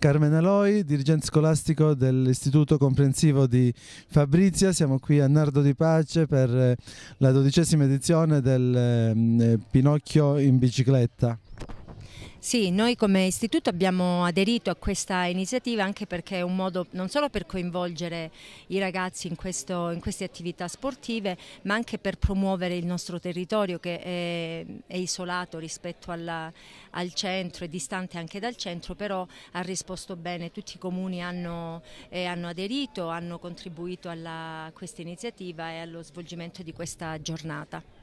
Carmen Aloi, dirigente scolastico dell'Istituto Comprensivo di Fabrizia. Siamo qui a Nardo di Pace per eh, la dodicesima edizione del eh, Pinocchio in bicicletta. Sì, noi come istituto abbiamo aderito a questa iniziativa anche perché è un modo non solo per coinvolgere i ragazzi in, questo, in queste attività sportive, ma anche per promuovere il nostro territorio che è, è isolato rispetto alla, al centro, e distante anche dal centro, però ha risposto bene, tutti i comuni hanno, eh, hanno aderito, hanno contribuito a questa iniziativa e allo svolgimento di questa giornata.